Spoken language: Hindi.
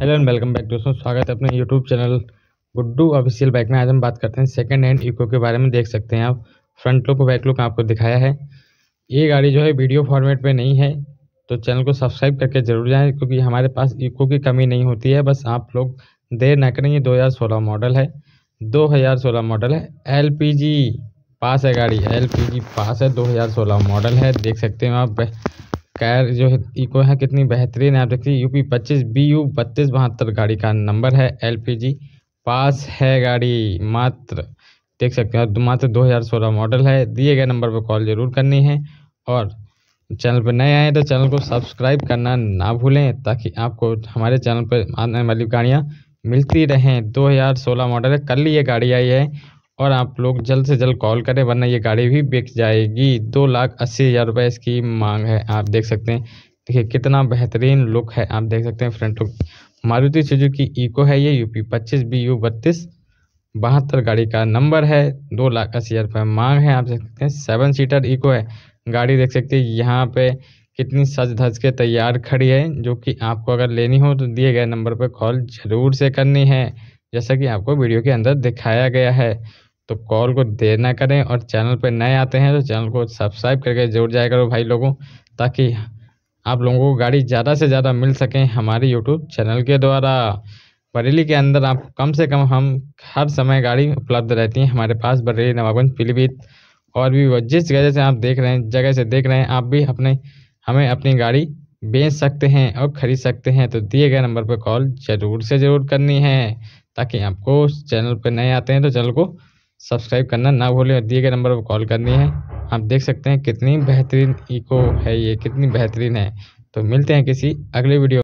हेलो एंड वेलकम बैक दोस्तों स्वागत है अपने YouTube channel Guddu official bike में आज हम बात करते हैं सेकंड हैंड इको के बारे में देख सकते हैं आप फ्रंट लुक बैक लुक आपको दिखाया है ये गाड़ी जो है वीडियो फॉर्मेट में नहीं है तो चैनल को सब्सक्राइब करके जरूर जाएँ क्योंकि हमारे पास इको की कमी नहीं होती है बस आप लोग देर ना करें ये दो मॉडल है दो मॉडल है एल पास है गाड़ी एल पास है दो मॉडल है देख सकते हैं आप कैर जो है इको है कितनी बेहतरीन है आप देखिए यूपी पच्चीस बी यू बत्तीस बहत्तर गाड़ी का नंबर है एलपीजी पास है गाड़ी मात्र देख सकते हैं मात्र 2016 मॉडल है दिए गए नंबर पर कॉल ज़रूर करनी है और चैनल पर नए आए तो चैनल को सब्सक्राइब करना ना भूलें ताकि आपको हमारे चैनल पर आने वाली गाड़ियाँ मिलती रहें सोलह मॉडल है कल ये गाड़ी आई है और आप लोग जल्द से जल्द कॉल करें वरना ये गाड़ी भी बिक जाएगी दो लाख अस्सी हज़ार रुपये इसकी मांग है आप देख सकते हैं देखिए कितना बेहतरीन लुक है आप देख सकते हैं front look Maruti Suzuki Eeco है ये यूपी पच्चीस बी यू बत्तीस बहत्तर गाड़ी का नंबर है दो लाख अस्सी हज़ार रुपये मांग है आप देख सकते हैं सेवन सीटर इको है गाड़ी देख सकते हैं यहाँ पे कितनी सज धज के तैयार खड़ी है जो कि आपको अगर लेनी हो तो दिए गए नंबर पर कॉल ज़रूर से करनी है जैसा कि आपको वीडियो के अंदर दिखाया गया है तो कॉल को देर ना करें और चैनल पर नए आते हैं तो चैनल को सब्सक्राइब करके जरूर जाया करो भाई लोगों ताकि आप लोगों को गाड़ी ज़्यादा से ज़्यादा मिल सकें हमारे यूट्यूब चैनल के द्वारा बरेली के अंदर आप कम से कम हम हर समय गाड़ी उपलब्ध रहती है हमारे पास बरेली नवाबगंज पीलीभीत और भी जिस जगह से आप देख रहे हैं जगह से देख रहे हैं आप भी अपने हमें अपनी गाड़ी बेच सकते हैं और ख़रीद सकते हैं तो दिए गए नंबर पर कॉल ज़रूर से ज़रूर करनी है ताकि आपको चैनल पर नए आते हैं तो चैनल को सब्सक्राइब करना ना भूलें और दिए गए नंबर पर कॉल करनी है आप देख सकते हैं कितनी बेहतरीन इको है ये कितनी बेहतरीन है तो मिलते हैं किसी अगले वीडियो